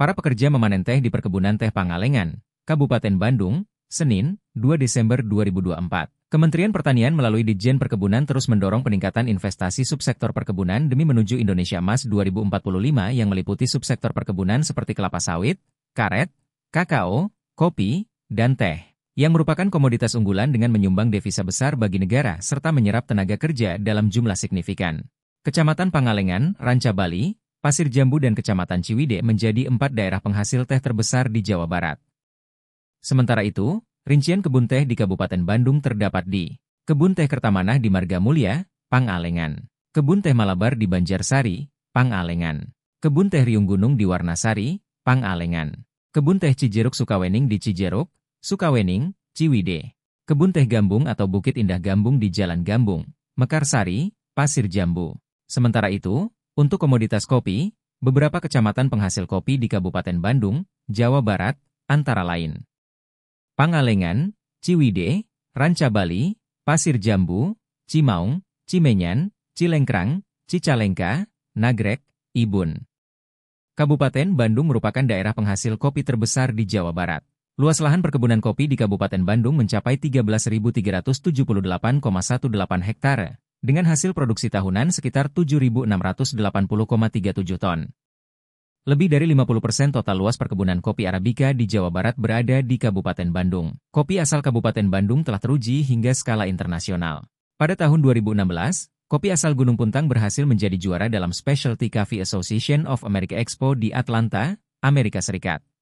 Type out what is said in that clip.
Para pekerja memanen teh di perkebunan teh Pangalengan, Kabupaten Bandung, Senin, 2 Desember 2024. Kementerian Pertanian melalui Dijen Perkebunan terus mendorong peningkatan investasi subsektor perkebunan demi menuju Indonesia Emas 2045 yang meliputi subsektor perkebunan seperti kelapa sawit, karet, kakao, kopi, dan teh, yang merupakan komoditas unggulan dengan menyumbang devisa besar bagi negara serta menyerap tenaga kerja dalam jumlah signifikan. Kecamatan Pangalengan, Ranca Bali, Pasir Jambu dan Kecamatan Ciwide menjadi empat daerah penghasil teh terbesar di Jawa Barat. Sementara itu, rincian kebun teh di Kabupaten Bandung terdapat di Kebun Teh Kertamanah di Marga Mulia, Pangalengan. Kebun Teh Malabar di Banjarsari, Pangalengan. Kebun Teh Riung Gunung di Warnasari, Pangalengan. Kebun Teh Cijeruk Sukawening di Cijeruk, Sukawening, Ciwide. Kebun Teh Gambung atau Bukit Indah Gambung di Jalan Gambung, Mekarsari, Pasir Jambu. Sementara itu, untuk komoditas kopi, beberapa kecamatan penghasil kopi di Kabupaten Bandung, Jawa Barat, antara lain Pangalengan, Ciwide, Ranca Bali, Pasir Jambu, Cimaung, Cimenyan, Cilengkrang, Cicalengka, Nagrek, Ibun. Kabupaten Bandung merupakan daerah penghasil kopi terbesar di Jawa Barat. Luas lahan perkebunan kopi di Kabupaten Bandung mencapai 13.378,18 hektare, dengan hasil produksi tahunan sekitar 7.680,37 ton. Lebih dari 50% total luas perkebunan kopi Arabica di Jawa Barat berada di Kabupaten Bandung. Kopi asal Kabupaten Bandung telah teruji hingga skala internasional. Pada tahun 2016, kopi asal Gunung Puntang berhasil menjadi juara dalam Specialty Coffee Association of America Expo di Atlanta, Amerika Serikat.